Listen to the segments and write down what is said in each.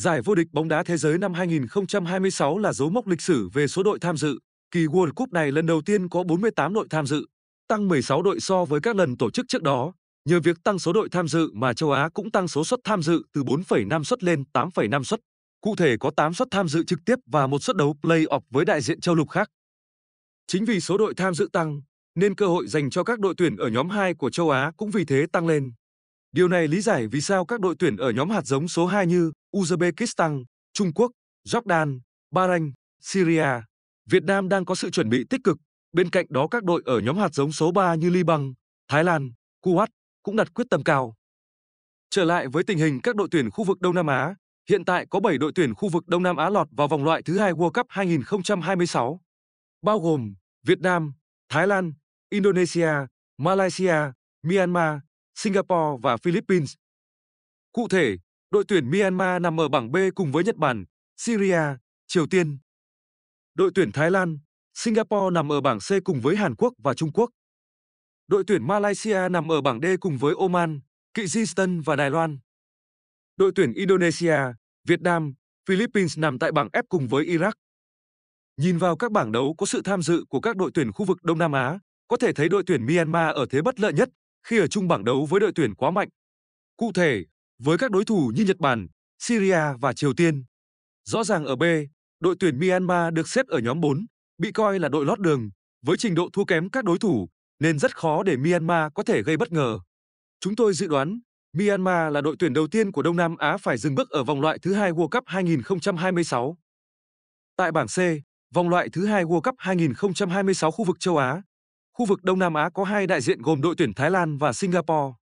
Giải vô địch bóng đá thế giới năm 2026 là dấu mốc lịch sử về số đội tham dự. Kỳ World Cup này lần đầu tiên có 48 đội tham dự, tăng 16 đội so với các lần tổ chức trước đó. Nhờ việc tăng số đội tham dự mà châu Á cũng tăng số suất tham dự từ 4,5 suất lên 8,5 suất. Cụ thể có 8 suất tham dự trực tiếp và một suất đấu play-off với đại diện châu lục khác. Chính vì số đội tham dự tăng, nên cơ hội dành cho các đội tuyển ở nhóm 2 của châu Á cũng vì thế tăng lên. Điều này lý giải vì sao các đội tuyển ở nhóm hạt giống số 2 như Uzbekistan, Trung Quốc, Jordan, Bahrain, Syria, Việt Nam đang có sự chuẩn bị tích cực. Bên cạnh đó các đội ở nhóm hạt giống số 3 như Liban, Thái Lan, Kuwait cũng đặt quyết tâm cao. Trở lại với tình hình các đội tuyển khu vực Đông Nam Á, hiện tại có 7 đội tuyển khu vực Đông Nam Á lọt vào vòng loại thứ hai World Cup 2026, bao gồm Việt Nam, Thái Lan, Indonesia, Malaysia, Myanmar, Singapore và Philippines. Cụ thể, đội tuyển Myanmar nằm ở bảng B cùng với Nhật Bản, Syria, Triều Tiên. Đội tuyển Thái Lan, Singapore nằm ở bảng C cùng với Hàn Quốc và Trung Quốc. Đội tuyển Malaysia nằm ở bảng D cùng với Oman, Kyrgyzstan và Đài Loan. Đội tuyển Indonesia, Việt Nam, Philippines nằm tại bảng F cùng với Iraq. Nhìn vào các bảng đấu có sự tham dự của các đội tuyển khu vực Đông Nam Á, có thể thấy đội tuyển Myanmar ở thế bất lợi nhất khi ở chung bảng đấu với đội tuyển quá mạnh. Cụ thể, với các đối thủ như Nhật Bản, Syria và Triều Tiên. Rõ ràng ở B, đội tuyển Myanmar được xếp ở nhóm 4, bị coi là đội lót đường, với trình độ thua kém các đối thủ, nên rất khó để Myanmar có thể gây bất ngờ. Chúng tôi dự đoán, Myanmar là đội tuyển đầu tiên của Đông Nam Á phải dừng bước ở vòng loại thứ hai World Cup 2026. Tại bảng C, vòng loại thứ hai World Cup 2026 khu vực châu Á, Khu vực Đông Nam Á có hai đại diện gồm đội tuyển Thái Lan và Singapore.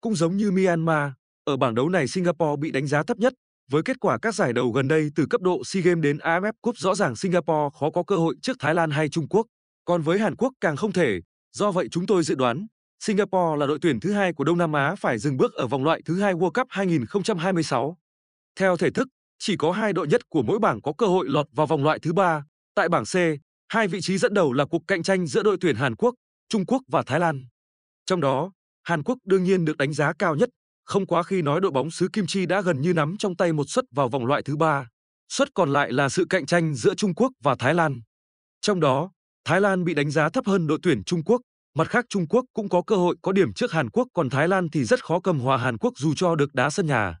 Cũng giống như Myanmar, ở bảng đấu này Singapore bị đánh giá thấp nhất, với kết quả các giải đầu gần đây từ cấp độ SEA Games đến AFF Cup rõ ràng Singapore khó có cơ hội trước Thái Lan hay Trung Quốc, còn với Hàn Quốc càng không thể. Do vậy chúng tôi dự đoán Singapore là đội tuyển thứ hai của Đông Nam Á phải dừng bước ở vòng loại thứ hai World Cup 2026. Theo thể thức, chỉ có hai đội nhất của mỗi bảng có cơ hội lọt vào vòng loại thứ ba. Tại bảng C, Hai vị trí dẫn đầu là cuộc cạnh tranh giữa đội tuyển Hàn Quốc, Trung Quốc và Thái Lan. Trong đó, Hàn Quốc đương nhiên được đánh giá cao nhất, không quá khi nói đội bóng xứ Kim Chi đã gần như nắm trong tay một suất vào vòng loại thứ ba. Suất còn lại là sự cạnh tranh giữa Trung Quốc và Thái Lan. Trong đó, Thái Lan bị đánh giá thấp hơn đội tuyển Trung Quốc, mặt khác Trung Quốc cũng có cơ hội có điểm trước Hàn Quốc còn Thái Lan thì rất khó cầm hòa Hàn Quốc dù cho được đá sân nhà.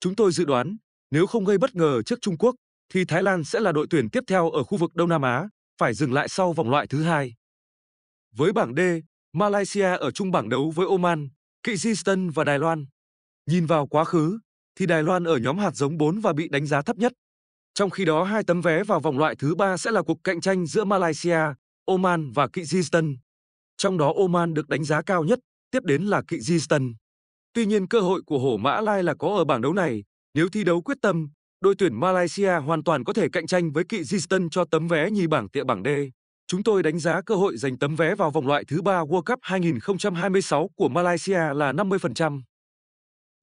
Chúng tôi dự đoán, nếu không gây bất ngờ trước Trung Quốc, thì Thái Lan sẽ là đội tuyển tiếp theo ở khu vực Đông Nam Á phải dừng lại sau vòng loại thứ hai. Với bảng D, Malaysia ở chung bảng đấu với Oman, Kyrgyzstan và Đài Loan. Nhìn vào quá khứ, thì Đài Loan ở nhóm hạt giống 4 và bị đánh giá thấp nhất. Trong khi đó hai tấm vé vào vòng loại thứ ba sẽ là cuộc cạnh tranh giữa Malaysia, Oman và Kyrgyzstan. Trong đó Oman được đánh giá cao nhất, tiếp đến là Kyrgyzstan. Tuy nhiên cơ hội của hổ Mã Lai là có ở bảng đấu này, nếu thi đấu quyết tâm, đội tuyển Malaysia hoàn toàn có thể cạnh tranh với Kyrgyzstan cho tấm vé nhì bảng tịa bảng D. Chúng tôi đánh giá cơ hội giành tấm vé vào vòng loại thứ ba World Cup 2026 của Malaysia là 50%.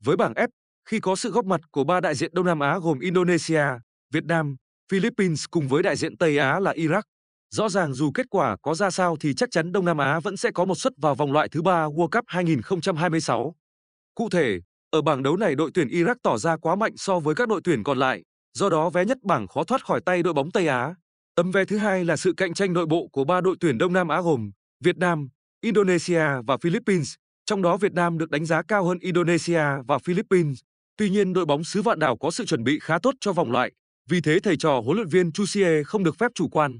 Với bảng F, khi có sự góp mặt của ba đại diện Đông Nam Á gồm Indonesia, Việt Nam, Philippines cùng với đại diện Tây Á là Iraq, rõ ràng dù kết quả có ra sao thì chắc chắn Đông Nam Á vẫn sẽ có một suất vào vòng loại thứ ba World Cup 2026. Cụ thể, ở bảng đấu này đội tuyển Iraq tỏ ra quá mạnh so với các đội tuyển còn lại, do đó vé nhất bảng khó thoát khỏi tay đội bóng Tây Á. Tấm vé thứ hai là sự cạnh tranh nội bộ của ba đội tuyển Đông Nam Á gồm Việt Nam, Indonesia và Philippines, trong đó Việt Nam được đánh giá cao hơn Indonesia và Philippines. Tuy nhiên đội bóng xứ vạn đảo có sự chuẩn bị khá tốt cho vòng loại, vì thế thầy trò huấn luyện viên Chusie không được phép chủ quan.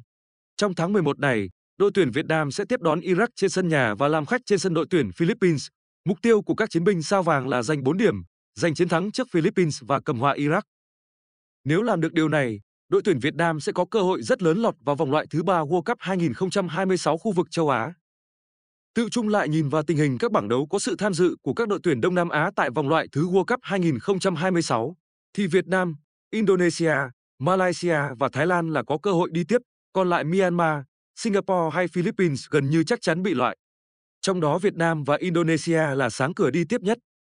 Trong tháng 11 này, đội tuyển Việt Nam sẽ tiếp đón Iraq trên sân nhà và làm khách trên sân đội tuyển Philippines. Mục tiêu của các chiến binh sao vàng là giành 4 điểm, giành chiến thắng trước Philippines và cầm hòa Iraq. Nếu làm được điều này, đội tuyển Việt Nam sẽ có cơ hội rất lớn lọt vào vòng loại thứ ba World Cup 2026 khu vực châu Á. Tự chung lại nhìn vào tình hình các bảng đấu có sự tham dự của các đội tuyển Đông Nam Á tại vòng loại thứ World Cup 2026, thì Việt Nam, Indonesia, Malaysia và Thái Lan là có cơ hội đi tiếp, còn lại Myanmar, Singapore hay Philippines gần như chắc chắn bị loại trong đó Việt Nam và Indonesia là sáng cửa đi tiếp nhất.